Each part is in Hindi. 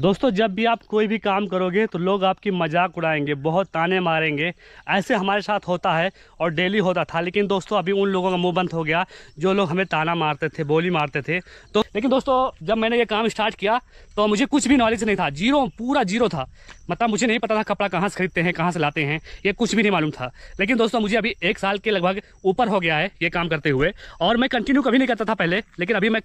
दोस्तों जब भी आप कोई भी काम करोगे तो लोग आपकी मजाक उड़ाएंगे बहुत ताने मारेंगे ऐसे हमारे साथ होता है और डेली होता था लेकिन दोस्तों अभी उन लोगों का मुंह बंद हो गया जो लोग हमें ताना मारते थे बोली मारते थे तो लेकिन दोस्तों जब मैंने ये काम स्टार्ट किया तो मुझे कुछ भी नॉलेज नहीं था जीरो पूरा जीरो था मतलब मुझे नहीं पता था कपड़ा कहाँ से खरीदते हैं कहाँ से लाते हैं ये कुछ भी नहीं मालूम था लेकिन दोस्तों मुझे अभी एक साल के लगभग ऊपर हो गया है ये काम करते हुए और मैं कंटिन्यू कभी नहीं करता था पहले लेकिन अभी मैं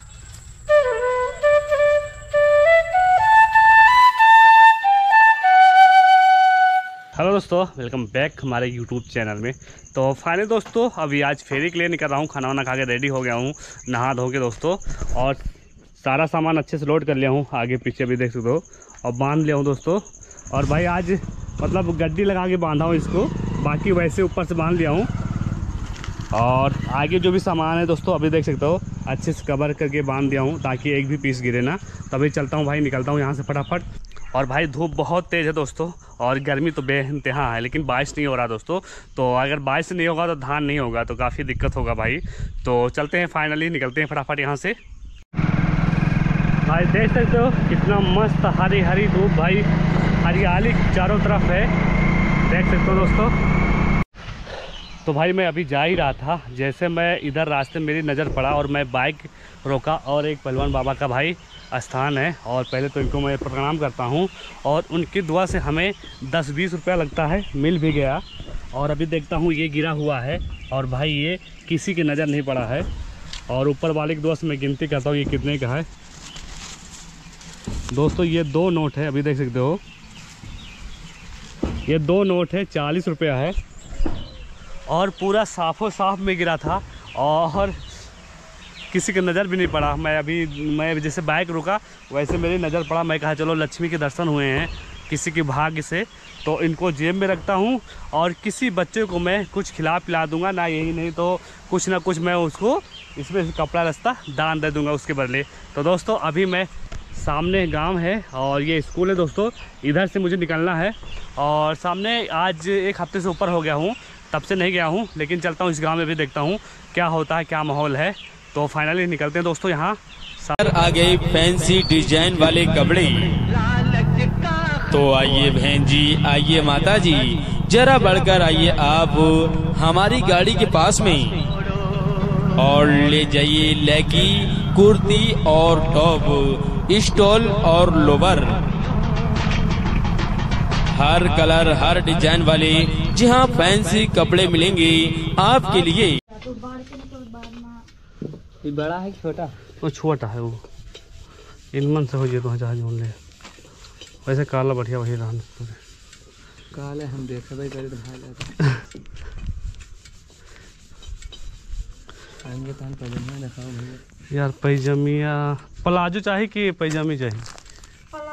हेलो दोस्तों वेलकम बैक हमारे यूट्यूब चैनल में तो फाइनल दोस्तों अभी आज फेरी के लिए निकल रहा हूँ खाना वाना खा के रेडी हो गया हूँ नहा धो के दोस्तों और सारा सामान अच्छे से लोड कर लिया हूँ आगे पीछे भी देख सकते हो और बांध लिया हूँ दोस्तों और भाई आज मतलब गड्डी लगा के बांधा हूँ इसको बाकी वैसे ऊपर से बांध लिया हूँ और आगे जो भी सामान है दोस्तों अभी देख सकते हो अच्छे से कवर करके बांध दिया हूँ ताकि एक भी पीस गिरे ना तभी चलता हूँ भाई निकलता हूँ यहाँ से फटाफट और भाई धूप बहुत तेज़ है दोस्तों और गर्मी तो बेानतहा है लेकिन बारिश नहीं हो रहा दोस्तों तो अगर बारिश नहीं होगा तो धान नहीं होगा तो काफ़ी दिक्कत होगा भाई तो चलते हैं फाइनली निकलते हैं फटाफट यहाँ से भाई देख सकते हो कितना मस्त हरी हरी धूप भाई हरियाली चारों तरफ है देख सकते हो दोस्तों तो भाई मैं अभी जा ही रहा था जैसे मैं इधर रास्ते मेरी नज़र पड़ा और मैं बाइक रोका और एक पहलवान बाबा का भाई स्थान है और पहले तो इनको मैं प्रणाम करता हूँ और उनकी दुआ से हमें दस बीस रुपया लगता है मिल भी गया और अभी देखता हूँ ये गिरा हुआ है और भाई ये किसी की नज़र नहीं पड़ा है और ऊपर वाले के दोस्त मैं गिनती करता हूँ ये कितने का है दोस्तों ये दो नोट है अभी देख सकते हो ये दो नोट है चालीस रुपया है और पूरा साफों साफ में गिरा था और किसी की नज़र भी नहीं पड़ा मैं अभी मैं जैसे बाइक रुका वैसे मेरी नज़र पड़ा मैं कहा चलो लक्ष्मी के दर्शन हुए हैं किसी के भाग्य से तो इनको जेब में रखता हूँ और किसी बच्चे को मैं कुछ खिला पिला दूँगा ना यही नहीं तो कुछ ना कुछ मैं उसको इसमें कपड़ा रस्ता दान दे दूँगा उसके बदले तो दोस्तों अभी मैं सामने गांव है और ये स्कूल है दोस्तों इधर से मुझे निकलना है और सामने आज एक हफ्ते से ऊपर हो गया हूँ तब से नहीं गया हूँ लेकिन चलता हूँ इस गाँव में भी देखता हूँ क्या होता है क्या माहौल है तो फाइनली निकलते हैं दोस्तों यहाँ सर आ गए फैंसी डिजाइन वाले कपड़े तो आइए बहन जी आइए माता जी जरा बढ़कर आइए आप हमारी गाड़ी के पास में और ले जाइए लेकी कुर्ती और टॉप स्टॉल और लोवर हर कलर हर डिजाइन वाले जहाँ फैंसी कपड़े मिलेंगे आपके लिए बड़ा है छोटा वो छोटा है वो इनमन से हो जाए जहाज बोल वैसे काला बढ़िया वही रहा काले हम देखे भाई करे भाई आएंगे तो हम पहले दिखाओ भैया यार पैजामिया प्लाजो चाहिए कि पैजामी चाहिए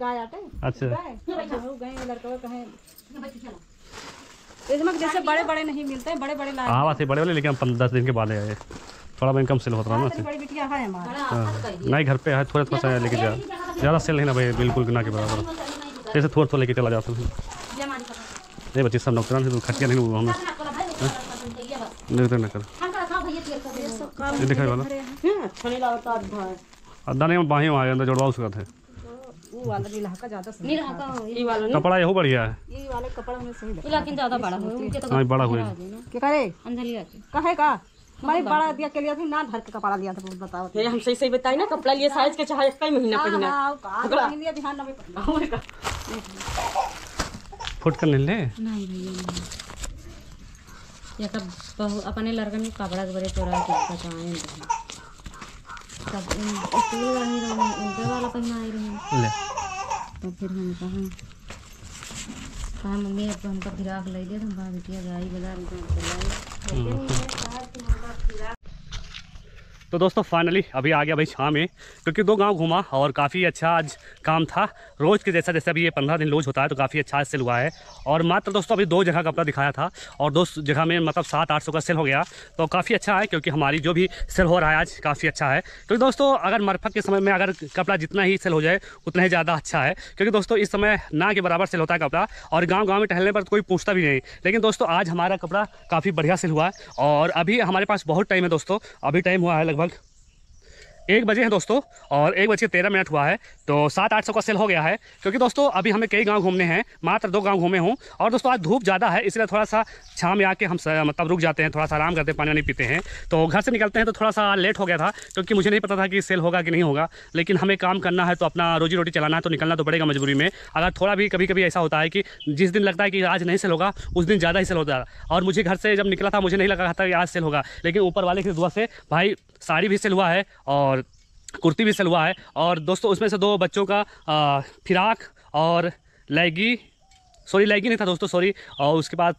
गाय आते अच्छा इसमें हाँ, अच्छा। हाँ। हाँ, जैसे बड़े बड़े नहीं मिलते बड़े बड़े लाए हाँ वैसे बड़े वाले लेकिन दस दिन के बाद आए थोड़ा भाई सेल होता है ना नहीं घर पे है थोड़ा थोड़ा सा लेके जा ज़्यादा सेल नहीं ना भाई बिल्कुल ना के बराबर जैसे थोड़ा थोड़ा लेके चला जाता हूँ नहीं बच्चे सब नौकरान से तो खटिया नहीं हुआ हमें नहीं कर दिखाई वाला दाने में बाही वहाँ जोड़वा उसका थे वो वाला नीला ज्यादा नीला हाँ, कपड़ा यहो बढ़िया है कपड़ा में सही लगता बड़ा तो हाँ, दिया के लिए थी ना भर के कपड़ा लिया था बताओ ये हम सही सही बताई ना कपड़ा लिए साइज के चाहे कई महीना हाँ, पहना हां महीने ध्यान ना पड़ना फुट कर ले नहीं भैया ये सब अपने लड़कन के कपड़ा बड़े तोरा के बताएं सब स्कूल वाली उनका पकड़ना आई रही ले तो फिर हम कहा कहा मम्मी अब तो हमका फिराक लग तो हम कहा बेटिया जाई बाजार में चलाई तो तो दोस्तों फाइनली अभी आ गया भाई शाम में क्योंकि दो गांव घूमा और काफ़ी अच्छा आज काम था रोज़ के जैसा जैसे अभी ये पंद्रह दिन रोज होता है तो काफ़ी अच्छा सेल हुआ है और मात्र दोस्तों अभी दो जगह का अपना दिखाया था और दो जगह में मतलब सात आठ सौ का सेल हो गया तो काफ़ी अच्छा है क्योंकि हमारी जो भी सेल हो रहा है आज काफ़ी अच्छा है क्योंकि दोस्तों अगर मरफक के समय में अगर कपड़ा जितना ही सेल हो जाए उतना ही ज़्यादा अच्छा है क्योंकि दोस्तों इस समय ना के बराबर सेल होता है कपड़ा और गाँव गाँव में टहलने पर कोई पूछता भी नहीं लेकिन दोस्तों आज हमारा कपड़ा काफ़ी बढ़िया सेल हुआ है और अभी हमारे पास बहुत टाइम है दोस्तों अभी टाइम हुआ है Wald. एक बजे हैं दोस्तों और एक बज के तेरह मिनट हुआ है तो सात आठ सौ का सेल हो गया है क्योंकि दोस्तों अभी हमें कई गांव घूमने हैं मात्र दो गांव घूमे हूँ और दोस्तों आज धूप ज़्यादा है इसलिए थोड़ा सा छाँव में आके हम मतलब रुक जाते हैं थोड़ा सा आराम करते हैं पानी वानी पीते हैं तो घर से निकलते हैं तो थोड़ा सा लेट हो गया था क्योंकि मुझे नहीं पता था कि सेल होगा कि नहीं होगा लेकिन हमें काम करना है तो अपना रोजी रोटी चलाना है तो निकलना तो पड़ेगा मजबूरी में अगर थोड़ा भी कभी कभी ऐसा होता है कि जिस दिन लगता है कि आज नहीं सेल होगा उस दिन ज़्यादा ही सेल होता है और मुझे घर से जब निकला था मुझे नहीं लगा था कि आज सेल होगा लेकिन ऊपर वाले की दुआ से भाई साड़ी भी सेल हुआ है और कुर्ती भी सलवा है और दोस्तों उसमें से दो बच्चों का फिराक और लैगी सॉरी लैगी नहीं था दोस्तों सॉरी और उसके बाद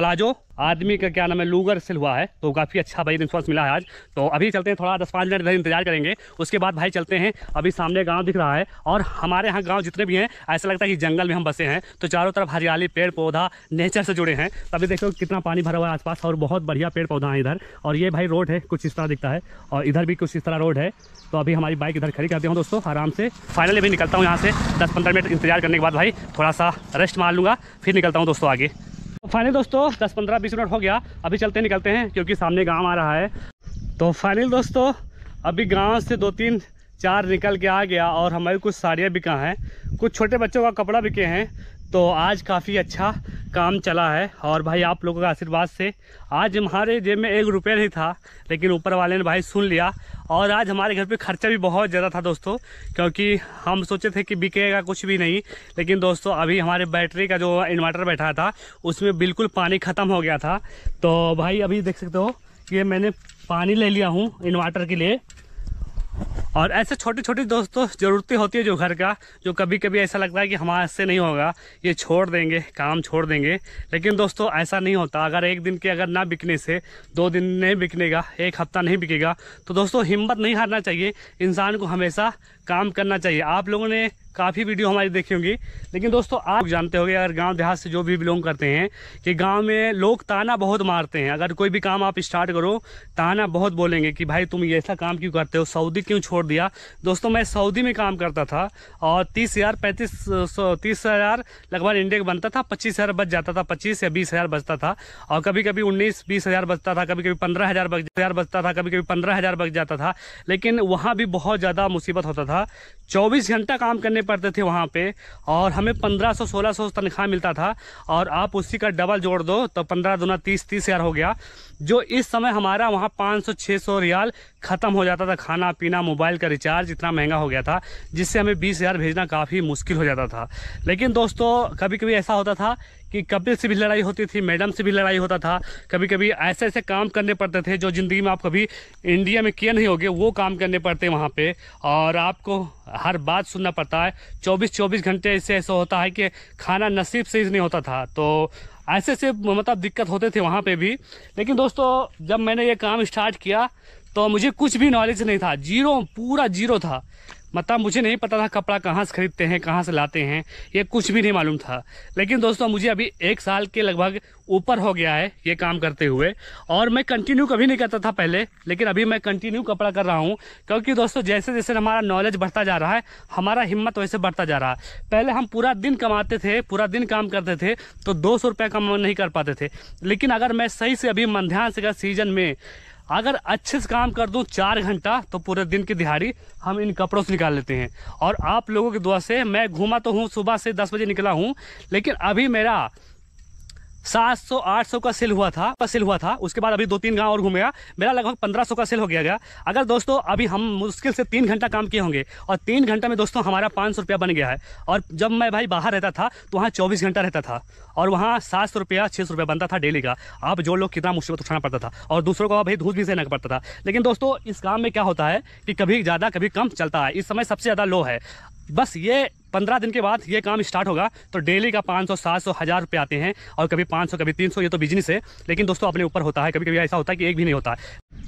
प्लाजो आदमी का क्या नाम है लूगर सेल हुआ है तो काफ़ी अच्छा भाई रिस्पॉन्स मिला है आज तो अभी चलते हैं थोड़ा दस पाँच मिनट इधर इंतजार करेंगे उसके बाद भाई चलते हैं अभी सामने गांव दिख रहा है और हमारे यहाँ गांव जितने भी हैं ऐसा लगता है कि जंगल में हम बसे हैं तो चारों तरफ हरियाली पेड़ पौधा नेचर से जुड़े हैं तभी देखो कितना पानी भरा हुआ है आसपास और बहुत बढ़िया पेड़ पौधा है इधर और ये भाई रोड है कुछ इस तरह दिखता है और इधर भी कुछ इस तरह रोड है तो अभी हमारी बाइक इधर खड़ी करते हूँ दोस्तों आराम से फाइनली अभी निकलता हूँ यहाँ से दस पंद्रह मिनट इंतजार करने के बाद भाई थोड़ा सा रेस्ट मार लूँगा फिर निकलता हूँ दोस्तों आगे फाइनल तो दोस्तों दस पंद्रह बीस मिनट हो गया अभी चलते निकलते हैं क्योंकि सामने गाँव आ रहा है तो फाइनल दोस्तों अभी गाँव से दो तीन चार निकल के आ गया और हमारी कुछ साड़ियाँ बिका हैं कुछ छोटे बच्चों का कपड़ा बिके हैं तो आज काफ़ी अच्छा काम चला है और भाई आप लोगों का आशीर्वाद से आज हमारे जेब में एक रुपये नहीं था लेकिन ऊपर वाले ने भाई सुन लिया और आज हमारे घर पे खर्चा भी बहुत ज़्यादा था दोस्तों क्योंकि हम सोचे थे कि बिकेगा कुछ भी नहीं लेकिन दोस्तों अभी हमारे बैटरी का जो इन्वर्टर बैठा था उसमें बिल्कुल पानी ख़त्म हो गया था तो भाई अभी देख सकते हो ये मैंने पानी ले लिया हूँ इन्वर्टर के लिए और ऐसे छोटी छोटी दोस्तों ज़रूरतें होती है जो घर का जो कभी कभी ऐसा लगता है कि हमारे से नहीं होगा ये छोड़ देंगे काम छोड़ देंगे लेकिन दोस्तों ऐसा नहीं होता अगर एक दिन के अगर ना बिकने से दो दिन नहीं बिकनेगा एक हफ्ता नहीं बिकेगा तो दोस्तों हिम्मत नहीं हारना चाहिए इंसान को हमेशा काम करना चाहिए आप लोगों ने काफ़ी वीडियो हमारी देखी होंगी लेकिन दोस्तों आप जानते होंगे अगर गांव देहात से जो भी बिलोंग करते हैं कि गांव में लोग ताना बहुत मारते हैं अगर कोई भी काम आप स्टार्ट करो ताना बहुत बोलेंगे कि भाई तुम ऐसा काम क्यों करते हो सऊदी क्यों छोड़ दिया दोस्तों मैं सऊदी में काम करता था और तीस हज़ार पैंतीस तीस हज़ार लगभग इंडिया का बनता था पच्चीस हज़ार बच जाता था पच्चीस या बीस हज़ार बचता था और कभी कभी उन्नीस बीस हज़ार बचता था कभी कभी पंद्रह हज़ार हज़ार बचता था कभी कभी पंद्रह हज़ार बच जाता था लेकिन वहाँ भी बहुत ज़्यादा मुसीबत होता था चौबीस घंटा काम करने करने पड़ते थे वहाँ पे और हमें पंद्रह सौ सोलह सौ तनख्वाह मिलता था और आप उसी का डबल जोड़ दो तो पंद्रह दुना तीस तीस हज़ार हो गया जो इस समय हमारा वहाँ 500 सौ रियाल ख़त्म हो जाता था खाना पीना मोबाइल का रिचार्ज इतना महंगा हो गया था जिससे हमें बीस हज़ार भेजना काफ़ी मुश्किल हो जाता था लेकिन दोस्तों कभी कभी ऐसा होता था कि कपिल से भी लड़ाई होती थी मैडम से भी लड़ाई होता था कभी कभी ऐसे ऐसे काम करने पड़ते थे जो ज़िंदगी में आप कभी इंडिया में किए नहीं होगे वो काम करने पड़ते हैं वहाँ पर और आपको हर बात सुनना पड़ता है चौबीस चौबीस घंटे इससे ऐसा होता है कि खाना नसीब से ही नहीं होता था तो ऐसे से मतलब दिक्कत होते थे वहाँ पे भी लेकिन दोस्तों जब मैंने ये काम स्टार्ट किया तो मुझे कुछ भी नॉलेज नहीं था जीरो पूरा जीरो था मतलब मुझे नहीं पता था कपड़ा कहाँ से खरीदते हैं कहाँ से लाते हैं ये कुछ भी नहीं मालूम था लेकिन दोस्तों मुझे अभी एक साल के लगभग ऊपर हो गया है ये काम करते हुए और मैं कंटिन्यू कभी नहीं करता था पहले लेकिन अभी मैं कंटिन्यू कपड़ा कर रहा हूँ क्योंकि दोस्तों जैसे जैसे हमारा नॉलेज बढ़ता जा रहा है हमारा हिम्मत वैसे बढ़ता जा रहा है पहले हम पूरा दिन कमाते थे पूरा दिन काम करते थे तो दो सौ रुपये कम नहीं कर पाते थे लेकिन अगर मैं सही से अभी मध्यान्ह सीजन में अगर अच्छे से काम कर दूँ चार घंटा तो पूरे दिन की दिहाड़ी हम इन कपड़ों से निकाल लेते हैं और आप लोगों के दुआ से मैं घूमा तो हूँ सुबह से दस बजे निकला हूँ लेकिन अभी मेरा सात सौ आठ सौ का सेल हुआ था का सेल हुआ था उसके बाद अभी दो तीन गांव और घूम गया मेरा लगभग पंद्रह सौ का सेल हो गया गया अगर दोस्तों अभी हम मुश्किल से तीन घंटा काम किए होंगे और तीन घंटे में दोस्तों हमारा पाँच सौ रुपया बन गया है और जब मैं भाई बाहर रहता था तो वहाँ चौबीस घंटा रहता था और वहाँ सात सौ रुपया छः सौ रुपया बनता था डेली का आप जो लोग कितना मुसीबत उठाना पड़ता था और दूसरों को भाई धूप भी से पड़ता था लेकिन दोस्तों इस काम में क्या होता है कि कभी ज़्यादा कभी कम चलता है इस समय सबसे ज़्यादा लो है बस ये पंद्रह दिन के बाद ये काम स्टार्ट होगा तो डेली का पाँच सौ सात सौ हज़ार रुपये आते हैं और कभी पाँच सौ कभी तीन सौ ये तो बिजनेस है लेकिन दोस्तों अपने ऊपर होता है कभी कभी ऐसा होता है कि एक भी नहीं होता है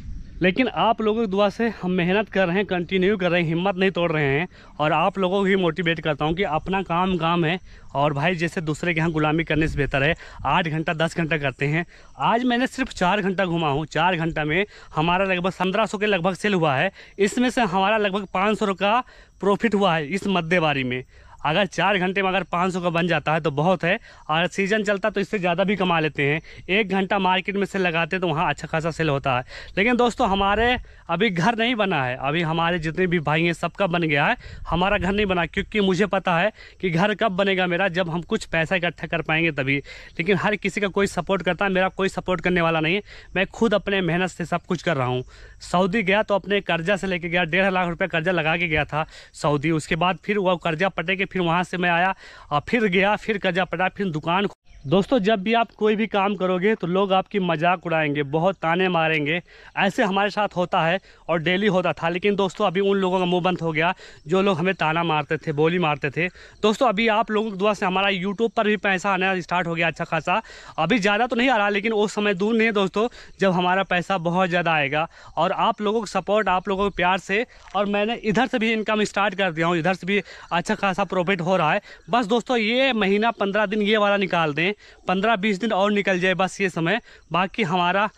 लेकिन आप लोगों की दुआ से हम मेहनत कर रहे हैं कंटिन्यू कर रहे हैं हिम्मत नहीं तोड़ रहे हैं और आप लोगों को ही मोटिवेट करता हूँ कि अपना काम काम है और भाई जैसे दूसरे के यहाँ गुलामी करने से बेहतर है आठ घंटा दस घंटा करते हैं आज मैंने सिर्फ चार घंटा घुमा हूँ चार घंटा में हमारा लगभग पंद्रह के लगभग सेल हुआ है इसमें से हमारा लगभग पाँच का प्रॉफिट हुआ है इस मद्देबारी में अगर चार घंटे में अगर पाँच का बन जाता है तो बहुत है और सीजन चलता तो इससे ज़्यादा भी कमा लेते हैं एक घंटा मार्केट में सेल लगाते हैं तो वहाँ अच्छा खासा सेल होता है लेकिन दोस्तों हमारे अभी घर नहीं बना है अभी हमारे जितने भी भाई हैं सबका बन गया है हमारा घर नहीं बना क्योंकि मुझे पता है कि घर कब बनेगा मेरा जब हम कुछ पैसा इकट्ठा कर पाएंगे तभी लेकिन हर किसी का कोई सपोर्ट करता है मेरा कोई सपोर्ट करने वाला नहीं है मैं खुद अपने मेहनत से सब कुछ कर रहा हूँ सऊदी गया तो अपने कर्जा से लेके गया डेढ़ लाख रुपया कर्जा लगा के गया था सऊदी उसके बाद फिर वह कर्जा पटे के फिर वहाँ से मैं आया और फिर गया फिर कर्जा पड़ा फिर दुकान दोस्तों जब भी आप कोई भी काम करोगे तो लोग आपकी मजाक उड़ाएंगे बहुत ताने मारेंगे ऐसे हमारे साथ होता है और डेली होता था लेकिन दोस्तों अभी उन लोगों का मुंह बंद हो गया जो लोग हमें ताना मारते थे बोली मारते थे दोस्तों अभी आप लोगों की दुआ से हमारा यूट्यूब पर भी पैसा आना स्टार्ट हो गया अच्छा खासा अभी ज़्यादा तो नहीं आ रहा लेकिन वो समय दूर नहीं है दोस्तों जब हमारा पैसा बहुत ज़्यादा आएगा और आप लोगों को सपोर्ट आप लोगों के प्यार से और मैंने इधर से भी इनकम स्टार्ट कर दिया हूँ इधर से भी अच्छा खासा प्रॉफिट हो रहा है बस दोस्तों ये महीना पंद्रह दिन ये वाला निकाल दें में पंद्रह बीस दिन और निकल जाए बस ये समय बाकी हमारा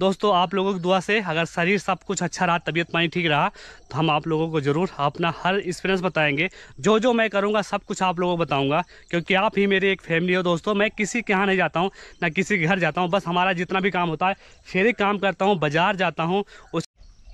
दोस्तों आप लोगों की दुआ से अगर शरीर सब कुछ अच्छा रहा तबीयत पानी ठीक रहा तो हम आप लोगों को ज़रूर अपना हर एक्सपीरियंस बताएंगे जो जो मैं करूंगा सब कुछ आप लोगों को बताऊंगा क्योंकि आप ही मेरी एक फैमिली हो दोस्तों मैं किसी के यहाँ नहीं जाता हूँ ना किसी के घर जाता हूँ बस हमारा जितना भी काम होता है फिर काम करता हूँ बाज़ार जाता हूँ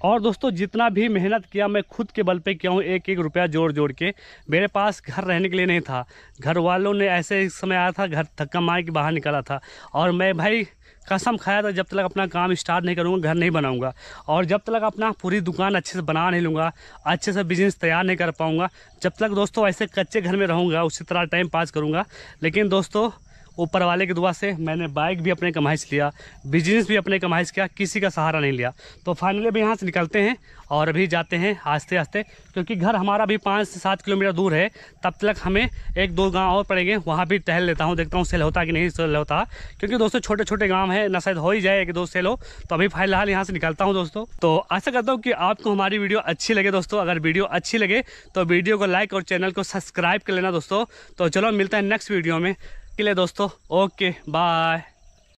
और दोस्तों जितना भी मेहनत किया मैं खुद के बल पे किया हूँ एक एक रुपया जोड़ जोड़ के मेरे पास घर रहने के लिए नहीं था घर वालों ने ऐसे एक समय आया था घर थक्का मार के बाहर निकाला था और मैं भाई कसम खाया था जब तक अपना काम स्टार्ट नहीं करूँगा घर नहीं बनाऊँगा और जब तक अपना पूरी दुकान अच्छे से बना नहीं लूँगा अच्छे से बिजनेस तैयार नहीं कर पाऊँगा जब तक दोस्तों ऐसे कच्चे घर में रहूँगा उसी तरह टाइम पास करूँगा लेकिन दोस्तों ऊपर वाले की दुआ से मैंने बाइक भी अपने कमाई से लिया बिजनेस भी अपने कमाई से किया किसी का सहारा नहीं लिया तो फाइनली अभी यहाँ से निकलते हैं और अभी जाते हैं आस्ते आस्ते क्योंकि घर हमारा भी पाँच से सात किलोमीटर दूर है तब तक हमें एक दो गाँव और पड़ेंगे वहाँ भी टहल लेता हूँ देखता हूँ सेल होता कि नहीं सेल होता क्योंकि दोस्तों छोटे छोटे गाँव है ना शायद हो ही जाए कि दो सेल हो तो अभी फिलहाल यहाँ से निकलता हूँ दोस्तों तो आशा करता हूँ कि आपको हमारी वीडियो अच्छी लगे दोस्तों अगर वीडियो अच्छी लगे तो वीडियो को लाइक और चैनल को सब्सक्राइब कर लेना दोस्तों तो चलो मिलता है नेक्स्ट वीडियो में के लिए दोस्तों ओके बाय